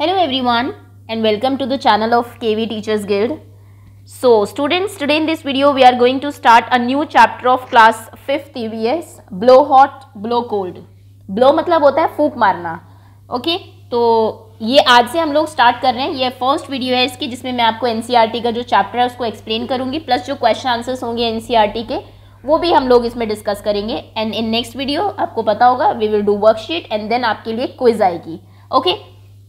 Hello everyone and welcome to the channel of KV teachers Guild. So students today in this video we are going to start a new chapter of class fifth EVS blow hot blow cold blow मतलब होता है फूक मारना okay तो ये आज से हम लोग स्टार्ट कर रहे हैं ये फर्स्ट वीडियो है इसकी जिसमें मैं आपको टी e का जो चैप्टर है उसको एक्सप्लेन करूँगी प्लस जो क्वेश्चन आंसर्स होंगे टी e के वो भी हम लोग इसमें डिस्कस करेंगे एंड इन नेक्स्ट वीडियो आपको पता होगा we will do worksheet and then आपके लिए क्विज आएगी ओके okay?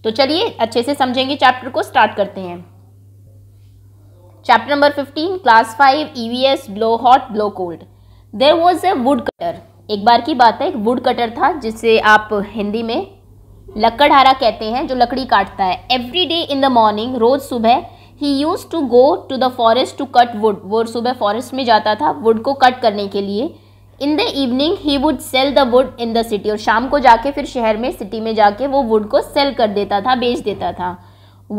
तो चलिए अच्छे से समझेंगे चैप्टर को स्टार्ट करते हैं chapter number fifteen class five EVS blow hot blow cold there was a wood cutter एक बार की बात है एक वुड कटर था जिसे आप हिंदी में लकड़हारा कहते हैं जो लकड़ी काटता है every day in the morning रोज़ सुबह he use to go to the forest to cut wood वो सुबह फॉरेस्ट में जाता था वुड को कट करने के लिए in the evening he would sell the wood in the city और शाम को जाके फिर शहर में सिटी में जाके वो वुड को सेल कर देता था बेच देता था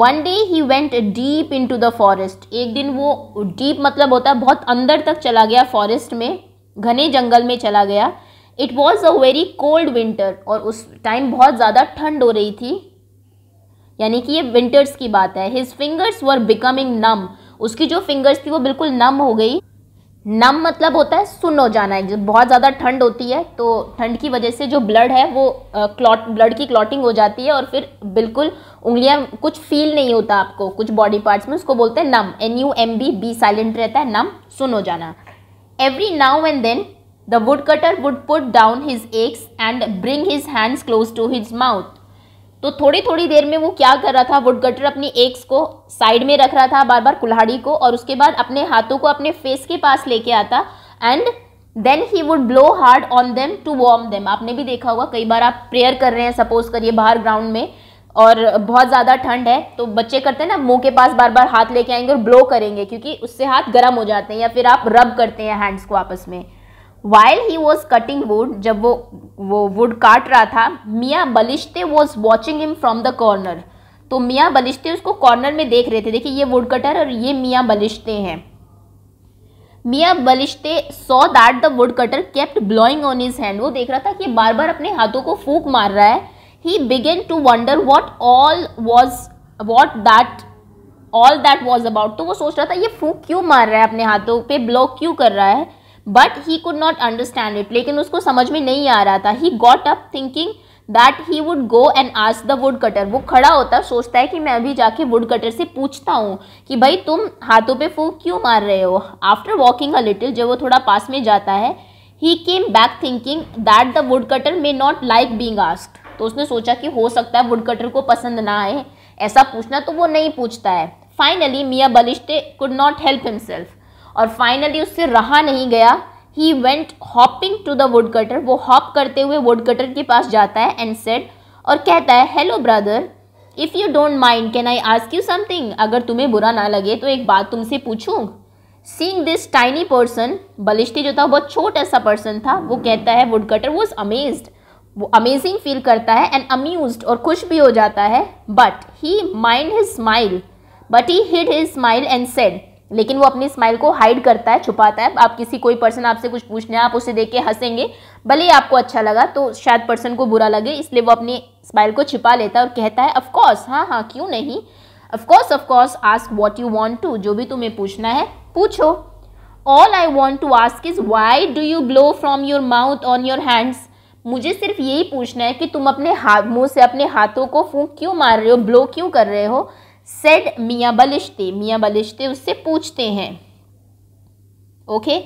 one day he went deep into the forest एक दिन वो डीप मतलब होता है बहुत अंदर तक चला गया फॉरेस्ट में घने जंगल में चला गया it was a very cold winter और उस टाइम बहुत ज़्यादा ठंड हो रही थी यानी कि ये विंटर्स की बात है his fingers were becoming numb उसकी जो फिंगर्स थी वो बिल्कुल नम हो गई नम मतलब होता है सुन हो जाना है जब बहुत ज़्यादा ठंड होती है तो ठंड की वजह से जो ब्लड है वो क्लॉट ब्लड की क्लॉटिंग हो जाती है और फिर बिल्कुल उंगलियां कुछ फील नहीं होता आपको कुछ बॉडी पार्ट्स में उसको बोलते हैं numb N U M B B silent रहता है नम सुन हो जाना every now and then the wood cutter would put down his axe and bring his hands close to his mouth तो थोड़ी थोड़ी देर में वो क्या कर रहा था वुड कटर अपनी एक्स को साइड में रख रहा था बार बार कुल्हाड़ी को और उसके बाद अपने हाथों को अपने फेस के पास लेके आता and then he would blow hard on them to warm them आपने भी देखा होगा कई बार आप प्रेयर कर रहे हैं सपोज करिए बाहर ग्राउंड में और बहुत ज़्यादा ठंड है तो बच्चे करते हैं ना मुंह के पास बार बार हाथ लेके आएंगे और ब्लो करेंगे क्योंकि उससे हाथ गर्म हो जाते हैं या फिर आप रब करते हैं हैंड्स को आपस में while he was cutting wood जब वो वो वुड काट रहा था Miyan Balishte was watching him from the corner तो मियाँ बलिश्ते उसको कॉर्नर में देख रहे थे देखिए ये वुड कटर और ये मियाँ बलिश्ते हैं Miyan Balishte so that the wood cutter kept blowing on his hand वो देख रहा था कि बार बार अपने हाथों को फूक मार रहा है he began to wonder what all was what that all that was about तो वो सोच रहा था ये फूक क्यों मार रहा है अपने हाथों पे ब्लॉक क्यों कर रहा है but he could not understand it लेकिन उसको समझ में नहीं आ रहा था he got up thinking that he would go and ask the wood cutter वो खड़ा होता सोचता है कि मैं अभी जाके वुड कटर से पूछता हूँ कि भाई तुम हाथों पे फूक क्यों मार रहे हो आफ्टर वॉकिंग अ लिटिल जब वो थोड़ा पास में जाता है he came back thinking that the wood cutter may not like being ask तो उसने सोचा कि हो सकता है वुड कटर को पसंद ना आए ऐसा पूछना तो वो नहीं पूछता है finally Miyan Balishte could not help himself और फाइनली उससे रहा नहीं गया he went hopping to the wood cutter वो हॉप करते हुए वुड कटर के पास जाता है एंड सेड और कहता है hello brother if you don't mind can I ask you something अगर तुम्हें बुरा ना लगे तो एक बात तुमसे पूछूँ seeing this tiny person Balishti जो था बहुत छोटा सा पर्सन था वो कहता है वुड कटर वॉज अमेज वो अमेजिंग फील करता है एंड अम्यूज और खुश भी हो जाता है but he mind his smile but he hid his smile and said लेकिन वो अपनी स्माइल को हाइड करता है छुपाता है आप किसी कोई पर्सन आपसे कुछ पूछने आप उसे देख के हंसेंगे भले ही आपको अच्छा लगा तो शायद पर्सन को बुरा लगे इसलिए वो अपनी स्माइल को छिपा लेता है और कहता है ऑफकोर्स हाँ हाँ क्यों नहीं of course of course ask what you want to जो भी तुम्हें पूछना है पूछो all I want to ask is why do you glow from your mouth on your hands मुझे सिर्फ यही पूछना है कि तुम अपने हाथ मुंह से अपने हाथों को फूंक क्यों मार रहे हो ब्लो क्यों कर रहे हो सेड मियाँ बलिश्ते मियाँ बलिश्ते उससे पूछते हैं okay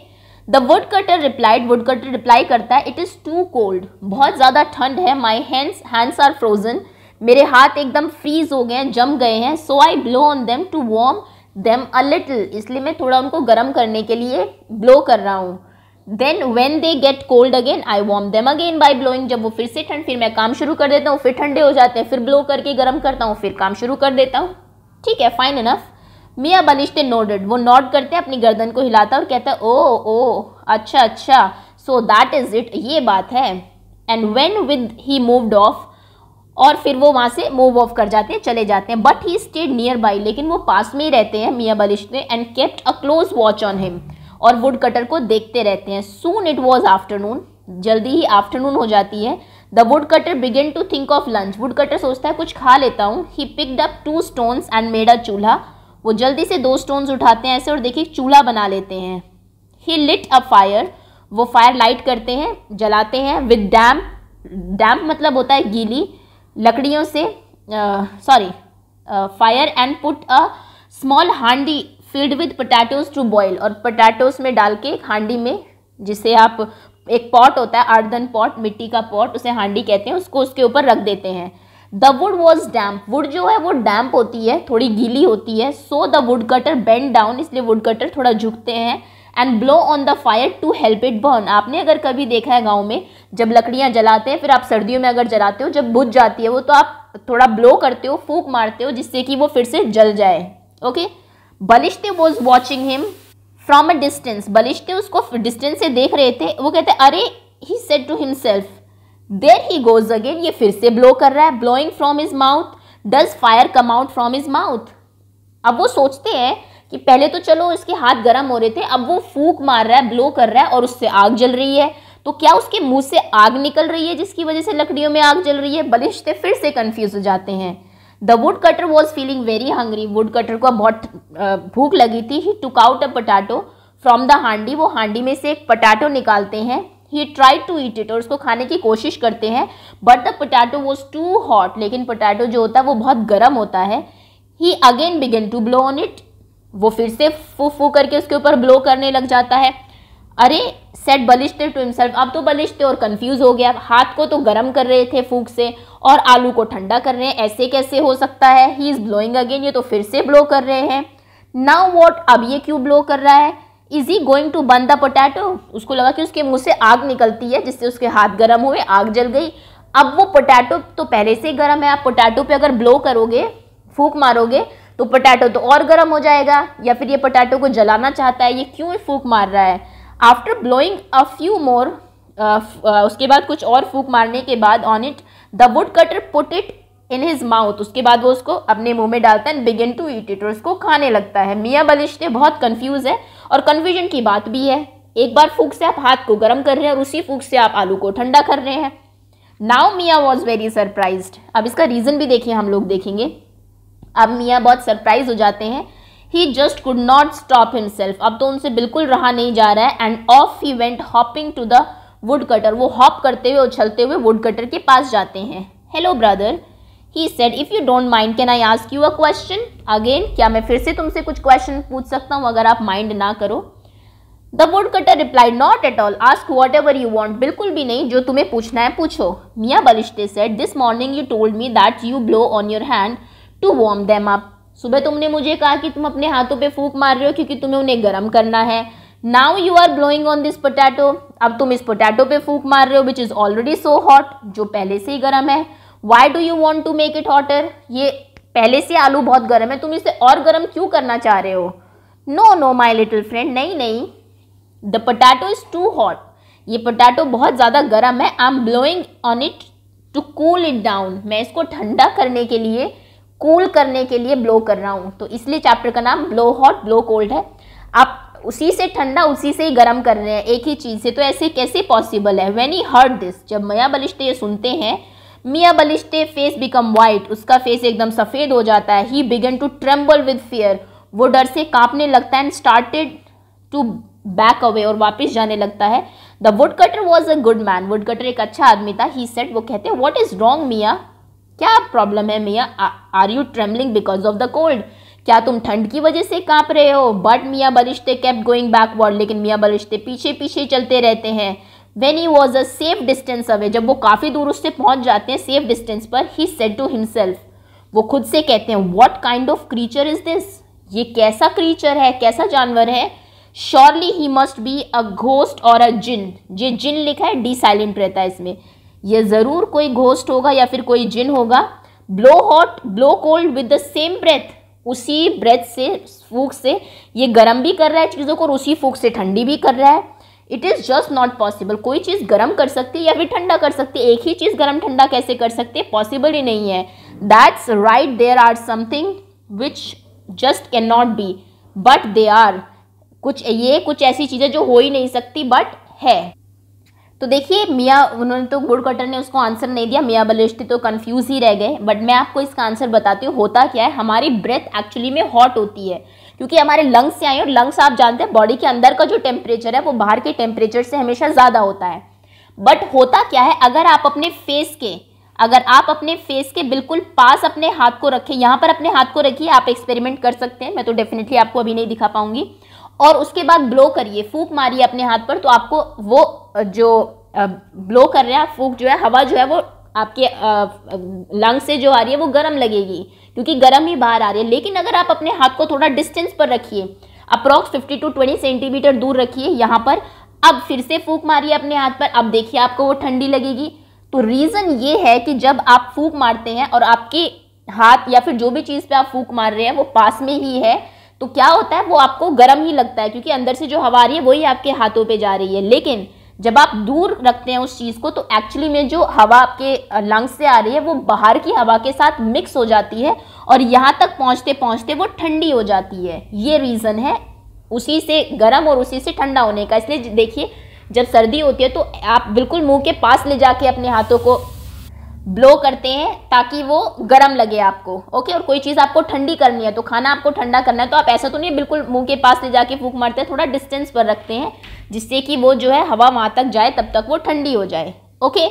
the wood cutter replied wood cutter reply करता है इट इज़ टू कोल्ड बहुत ज़्यादा ठंड है my hands hands are frozen मेरे हाथ एकदम फ्रीज हो गए हैं जम गए हैं so I blow on them to warm them a little इसलिए मैं थोड़ा उनको गर्म करने के लिए ब्लो कर रहा हूँ then when they get cold again I warm them again by blowing जब वो फिर से ठंड फिर मैं काम शुरू कर देता हूँ फिर ठंडे हो जाते हैं फिर ब्लो करके गर्म करता हूँ फिर काम शुरू कर देता हूँ ठीक है फाइन इनफ मियाँ बलिश्ते नोडेड वो नोट करते हैं अपनी गर्दन को हिलाता और कहता है ओ ओ अच्छा अच्छा सो दैट इज़ इट ये बात है and when with he moved off और फिर वो वहाँ से मूव ऑफ कर जाते हैं चले जाते हैं but he stayed nearby लेकिन वो पास में ही रहते हैं Miyan Balishte and kept a close watch on him और वुड कटर को देखते रहते हैं सून इट वॉज आफ्टरनून जल्दी ही आफ्टरनून हो जाती है the wood cutter began to think of lunch wood cutter सोचता है कुछ खा लेता हूँ he picked up two stones and made a chulha वो जल्दी से दो स्टोन्स उठाते हैं ऐसे और देखिए चूल्हा बना लेते हैं ही लिट अ फायर वो फायर लाइट करते हैं जलाते हैं विद डैम्प डैम्प मतलब होता है गीली लकड़ियों से sorry fire and put a small handi filled with potatoes to boil और पटाटोज में डाल के हांडी में जिसे आप एक पॉट होता है अर्धन पॉट मिट्टी का पॉट उसे हांडी कहते हैं उसको उसके ऊपर रख देते हैं the wood was damp wood जो है वो डैम्प होती है थोड़ी गीली होती है so the wood cutter bend down इसलिए वुड कटर थोड़ा झुकते हैं and blow on the fire to help it burn आपने अगर कभी देखा है गाँव में जब लकड़ियाँ जलाते हैं फिर आप सर्दियों में अगर जलाते हो जब बुझ जाती है वो तो आप थोड़ा ब्लो करते हो फूक मारते हो जिससे कि वो फिर से जल जाए okay Balishte was watching him from a distance Balishth उसको डिस्टेंस से देख रहे थे वो कहते अरे he said to himself there he goes again ये फिर से ब्लो कर रहा है blowing from his mouth does fire come out from his mouth अब वो सोचते हैं कि पहले तो चलो इसके हाथ गर्म हो रहे थे अब वो फूक मार रहा है ब्लो कर रहा है और उससे आग जल रही है तो क्या उसके मुंह से आग निकल रही है जिसकी वजह से लकड़ियों में आग जल रही है बलिश्ते फिर से कंफ्यूज हो जाते हैं the wood cutter was feeling very hungry wood cutter को बहुत भूख लगी थी he took out a potato from the handi वो हांडी में से एक पटाटो निकालते हैं he try to eat it और उसको खाने की कोशिश करते हैं but the potato was too hot लेकिन पोटैटो जो होता है वो बहुत गर्म होता है he again began to blow on it वो फिर से फू फू करके उसके ऊपर ब्लो करने लग जाता है अरे सेट बलिश्ते टू हिमसेल्फ अब तो बलिश्ते और कंफ्यूज हो गया हाथ को तो गर्म कर रहे थे फूक से और आलू को ठंडा कर रहे हैं ऐसे कैसे हो सकता है ही इज़ ब्लोइंग अगेन ये तो फिर से ब्लो कर रहे हैं नाउ वॉट अब ये क्यों ब्लो कर रहा है is he going to burn the potato उसको लगा कि उसके मुंह से आग निकलती है जिससे उसके हाथ गर्म हुए आग जल गई अब वो पोटैटो तो पहले से ही गर्म है आप पोटैटो पे अगर ब्लो करोगे फूक मारोगे तो पोटैटो तो और गर्म हो जाएगा या फिर ये पोटैटो को जलाना चाहता है ये क्यों फूक मार रहा है after blowing a few more उसके बाद कुछ और फूक मारने के बाद on it the wood cutter put it in his mouth उसके बाद वो उसको अपने मुंह में डालता है and begin to eat it और उसको खाने लगता है मियाँ बलिश्ते बहुत कन्फ्यूज है और कन्फ्यूजन की बात भी है एक बार फूक से आप हाथ को गर्म कर रहे हैं और उसी फूक से आप आलू को ठंडा कर रहे हैं नाउ मियाँ वॉज वेरी सरप्राइज अब इसका रीज़न भी देखिए हम लोग देखेंगे अब मियाँ बहुत सरप्राइज हो जाते हैं he just could not stop himself अब तो उनसे बिल्कुल रहा नहीं जा रहा है and off he went hopping to the wood cutter वो हॉप करते हुए उछलते हुए वुड कटर के पास जाते हैं hello brother he said if you don't mind can I ask you a question again क्या मैं फिर से तुमसे कुछ क्वेश्चन पूछ सकता हूँ अगर आप माइंड ना करो the wood cutter reply not at all ask whatever you want बिल्कुल भी नहीं जो तुम्हें पूछना है पूछो Miyan Balishte said this morning you told me that you blow on your hand to warm them up सुबह तुमने मुझे कहा कि तुम अपने हाथों पे फूक मार रहे हो क्योंकि तुम्हें उन्हें गर्म करना है now you are blowing on this potato अब तुम इस पोटैटो पे फूक मार रहे हो which is already so hot जो पहले से ही गर्म है why do you want to make it hotter ये पहले से आलू बहुत गर्म है तुम इसे और गर्म क्यों करना चाह रहे हो no no my little friend नहीं नहीं the potato is too hot ये पोटैटो बहुत ज़्यादा गर्म है I am blowing on it to cool it down मैं इसको ठंडा करने के लिए कूल करने के लिए ब्लो कर रहा हूँ तो इसलिए चैप्टर का नाम ब्लो हॉट ब्लो कोल्ड है आप उसी से ठंडा उसी से ही गर्म कर रहे हैं एक ही चीज़ से तो ऐसे कैसे पॉसिबल है वेन ई हर्ट दिस जब मियाँ बलिश्ते ये सुनते हैं Miyan Balishte face become white उसका फेस एकदम सफ़ेद हो जाता है he began to tremble with fear वो डर से कांपने लगता है and started to back away और वापस जाने लगता है the wood cutter was a good man wood cutter एक अच्छा आदमी था ही सेट वो कहते हैं वॉट इज़ रॉन्ग मियाँ क्या प्रॉब्लम है Miyan are you travelling because of the cold क्या तुम ठंड की वजह से कांप रहे हो बट मियाँ बरिश्ते कैप गोइंग बैकवर्ड लेकिन मियाँ बरिश्ते पीछे पीछे चलते रहते हैं when he was a safe distance away जब वो काफ़ी दूर उससे पहुंच जाते हैं सेफ डिस्टेंस पर ही सेट टू हिमसेल्फ वो खुद से कहते हैं what kind of creature is this ये कैसा क्रीचर है कैसा जानवर है surely he must be a ghost और अ जिन ये जिन लिखा है डी साइलेंट रहता है इसमें ये ज़रूर कोई घोस्ट होगा या फिर कोई जिन होगा blow hot blow cold with the same breath उसी ब्रेथ से फूक से ये गर्म भी कर रहा है चीज़ों को और उसी फूक से ठंडी भी कर रहा है it is just not possible कोई चीज़ गर्म कर सकती है या फिर ठंडा कर सकती है एक ही चीज़ गर्म ठंडा कैसे कर सकते हैं पॉसिबल ही नहीं है that's right there are something which just can not be but they are कुछ ये कुछ ऐसी चीज़ें जो हो ही नहीं सकती बट है तो देखिए मियाँ उन्होंने तो गुड़ कटर ने उसको आंसर नहीं दिया मियाँ बलिश्ती तो कंफ्यूज ही रह गए बट मैं आपको इसका आंसर बताती हूँ होता क्या है हमारी ब्रेथ एक्चुअली में हॉट होती है क्योंकि हमारे लंग्स से आए और लंग्स आप जानते हैं बॉडी के अंदर का जो टेम्परेचर है वो बाहर के टेम्परेचर से हमेशा ज़्यादा होता है बट होता क्या है अगर आप अपने फेस के अगर आप अपने फेस के बिल्कुल पास अपने हाथ को रखें यहाँ पर अपने हाथ को रखिए आप एक्सपेरिमेंट कर सकते हैं मैं तो डेफिनेटली आपको अभी नहीं दिखा पाऊंगी और उसके बाद ब्लो करिए फूक मारिए अपने हाथ पर तो आपको वो जो ब्लो कर रहे हैं आप फूक जो है हवा जो है वो आपके लंग से जो आ रही है वो गर्म लगेगी क्योंकि गर्म ही बाहर आ रही है लेकिन अगर आप अपने हाथ को थोड़ा डिस्टेंस पर रखिए अप्रॉक्स 50 टू 20 सेंटीमीटर दूर रखिए यहाँ पर अब फिर से फूक मारिए अपने हाथ पर अब देखिए आपको वो ठंडी लगेगी तो रीज़न ये है कि जब आप फूक मारते हैं और आपके हाथ या फिर जो भी चीज़ पे आप फूक मार रहे हैं वो पास में ही है तो क्या होता है वो आपको गर्म ही लगता है क्योंकि अंदर से जो हवा आ रही है वही आपके हाथों पे जा रही है लेकिन जब आप दूर रखते हैं उस चीज़ को तो एक्चुअली में जो हवा आपके लंग्स से आ रही है वो बाहर की हवा के साथ मिक्स हो जाती है और यहाँ तक पहुँचते पहुँचते वो ठंडी हो जाती है ये रीज़न है उसी से गर्म और उसी से ठंडा होने का इसलिए देखिए जब सर्दी होती है तो आप बिल्कुल मुंह के पास ले जाके अपने हाथों को ब्लो करते हैं ताकि वो गर्म लगे आपको ओके और कोई चीज़ आपको ठंडी करनी है तो खाना आपको ठंडा करना है तो आप ऐसा तो नहीं बिल्कुल मुंह के पास ले जाके फूक मारते हैं थोड़ा डिस्टेंस पर रखते हैं जिससे कि वो जो है हवा वहाँ तक जाए तब तक वो ठंडी हो जाए ओके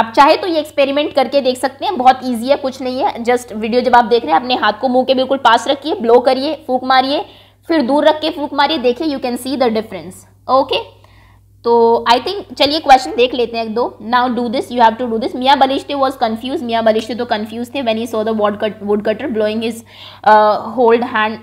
आप चाहे तो ये एक्सपेरिमेंट करके देख सकते हैं बहुत ईजी है कुछ नहीं है जस्ट वीडियो जब आप देख रहे हैं अपने हाथ को मुँह के बिल्कुल पास रखिए ब्लो करिए फूक मारिए फिर दूर रख के फूक मारिए देखिए you can see the difference okay तो आई थिंक चलिए क्वेश्चन देख लेते हैं एक दो now do this you have to do this Miyan Balishte was confuse Miyan Balishte तो कन्फ्यूज थे when he saw the wood cut wood cutter blowing his hold hand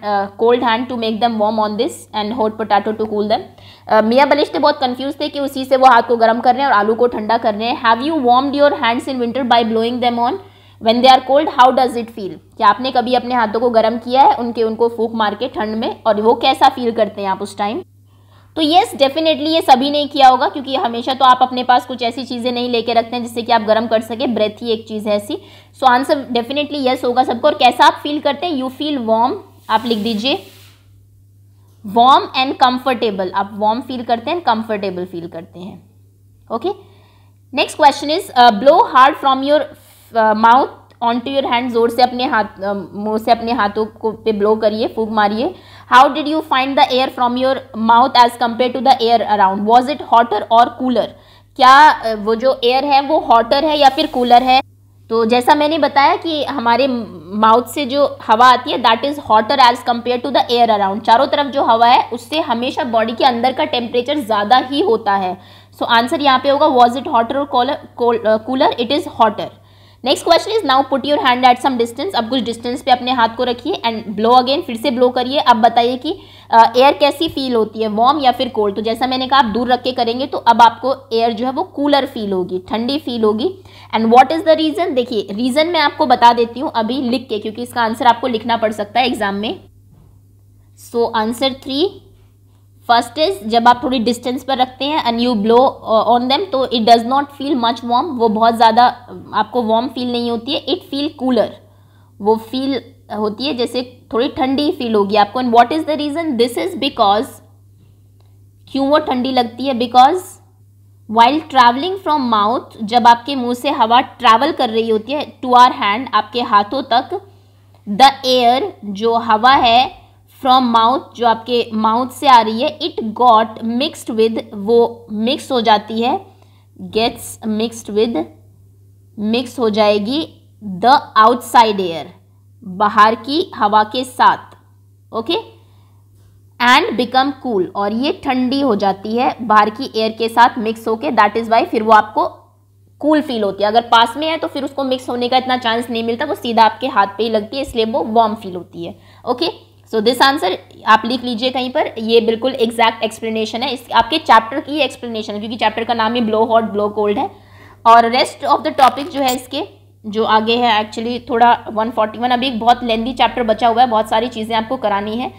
cold hand to make them warm on this and hot potato to cool them Miyan Balishte बहुत confuse थे कि उसी से वो हाथ को गर्म कर रहे हैं और आलू को ठंडा कर रहे हैं have you warmed your hands in winter by blowing them on when they are cold how does it feel कि आपने कभी अपने हाथों को गर्म किया है उनके उनको फूक मार के ठंड में और वो कैसा फील करते हैं आप उस टाइम तो येस डेफिनेटली ये सभी नहीं किया होगा क्योंकि हमेशा तो आप अपने पास कुछ ऐसी चीज़ें नहीं लेके रखते हैं जिससे कि आप गर्म कर सके ब्रेथ ही एक चीज़ है ऐसी सो आंसर डेफिनेटली येस होगा सबको और कैसा आप फील करते हैं यू फील वॉर्म आप लिख दीजिए वॉर्म एंड कंफर्टेबल आप वॉर्म फील करते हैं कंफर्टेबल फील करते हैं okay next question is blow hard from your mouth on to your hand जोर से अपने हाथ मुंह से अपने हाथों को पे ब्लो करिए फूक मारिए how did you find the air from your mouth as compared to the air around was it hotter or cooler क्या वो जो एयर है वो हॉटर है या फिर कूलर है तो जैसा मैंने बताया कि हमारे माउथ से जो हवा आती है that is hotter as compared to the air around चारों तरफ जो हवा है उससे हमेशा बॉडी के अंदर का टेम्परेचर ज़्यादा ही होता है सो आंसर यहाँ पे होगा वॉज इट हॉटर और cooler it is hotter next question is now put your hand at some distance अब कुछ डिस्टेंस पे अपने हाथ को रखिए एंड ब्लो अगेन फिर से ब्लो करिए अब बताइए कि एयर uh, कैसी फील होती है वार्म या फिर कोल्ड तो जैसा मैंने कहा आप दूर रख के करेंगे तो अब आपको एयर जो है वो कूलर फील होगी ठंडी फील होगी and what is the reason देखिए रीज़न मैं आपको बता देती हूँ अभी लिख के क्योंकि इसका आंसर आपको लिखना पड़ सकता है एग्जाम में so answer three first is जब आप थोड़ी डिस्टेंस पर रखते हैं and you blow on them तो it does not feel much warm वो बहुत ज़्यादा आपको वार्म फील नहीं होती है इट फील कूलर वो फील होती है जैसे थोड़ी ठंडी फील होगी आपको and what is the reason this is because क्यों वो ठंडी लगती है because while travelling from mouth जब आपके मुंह से हवा ट्रैवल कर रही होती है टू आर हैंड आपके हाथों तक द एयर जो हवा है फ्रॉम माउथ जो आपके माउथ से आ रही है इट गॉट मिक्सड विद वो मिक्स हो जाती है गेट्स मिक्सड विद मिक्स हो जाएगी द आउटसाइड एयर बाहर की हवा के साथ ओके एंड बिकम कूल और ये ठंडी हो जाती है बाहर की एयर के साथ मिक्स होके दैट इज़ वाई फिर वो आपको कूल cool फील होती है अगर पास में है तो फिर उसको मिक्स होने का इतना चांस नहीं मिलता वो सीधा आपके हाथ पे ही लगती है इसलिए वो वार्म फील होती है okay okay? So this answer आप लिख लीजिए कहीं पर ये बिल्कुल एग्जैक्ट एक्सप्लेनेशन है इस आपके चैप्टर की एक्सप्लेनेशन है क्योंकि चैप्टर का नाम ही ब्लो हॉट ब्लो कोल्ड है और रेस्ट ऑफ द टॉपिक जो है इसके जो आगे है एक्चुअली थोड़ा 141 अभी एक बहुत लेंदी चैप्टर बचा हुआ है बहुत सारी चीज़ें आपको करानी है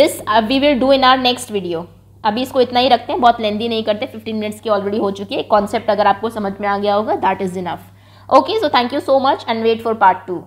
this we will do in our next video अभी इसको इतना ही रखते हैं बहुत लेंदी नहीं करते 15 मिनट्स की ऑलरेडी हो चुकी है कॉन्सेप्ट अगर आपको समझ में आ गया होगा that is enough okay so thank you so much and wait for part to